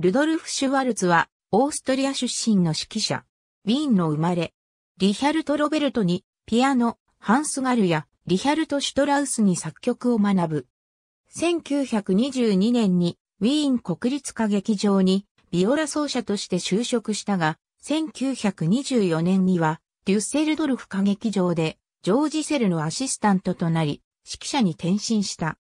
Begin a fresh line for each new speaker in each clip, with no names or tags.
ルドルフ・シュワルツは、オーストリア出身の指揮者。ウィーンの生まれ。リヒャルト・ロベルトに、ピアノ、ハンス・ガルや、リヒャルト・シュトラウスに作曲を学ぶ。1922年に、ウィーン国立歌劇場に、ビオラ奏者として就職したが、1924年には、デュッセルドルフ歌劇場で、ジョージ・セルのアシスタントとなり、指揮者に転身した。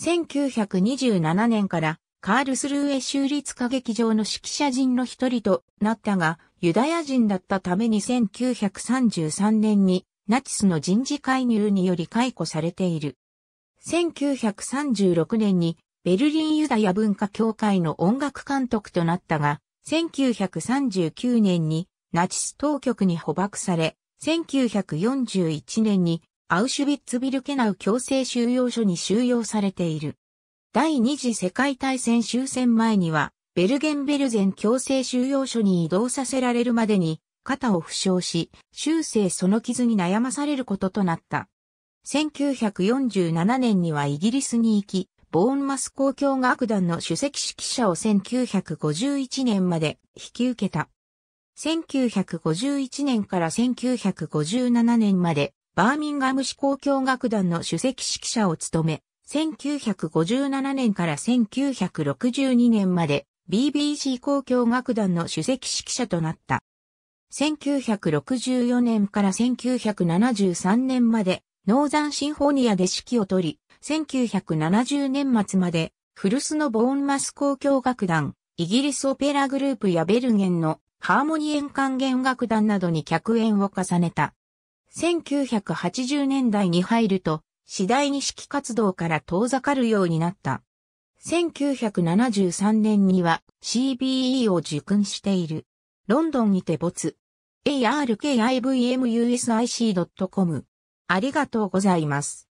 1927年からカールスルーエ州立歌劇場の指揮者人の一人となったが、ユダヤ人だったために1933年にナチスの人事介入により解雇されている。1936年にベルリンユダヤ文化協会の音楽監督となったが、1939年にナチス当局に捕獲され、1941年にアウシュビッツビルケナウ強制収容所に収容されている。第二次世界大戦終戦前には、ベルゲンベルゼン強制収容所に移動させられるまでに、肩を負傷し、終生その傷に悩まされることとなった。1947年にはイギリスに行き、ボーンマス交響楽団の首席指揮者を1951年まで引き受けた。1951年から1957年まで、バーミンガム市交響楽団の首席指揮者を務め、1957年から1962年まで BBC 公共楽団の主席指揮者となった。1964年から1973年までノーザンシンフォニアで指揮を取り、1970年末までフルスのボーンマス公共楽団、イギリスオペラグループやベルゲンのハーモニエン管弦楽団などに客演を重ねた。1980年代に入ると、次第に指揮活動から遠ざかるようになった。1973年には CBE を受訓している。ロンドンにて没。arkivmusic.com ありがとうございます。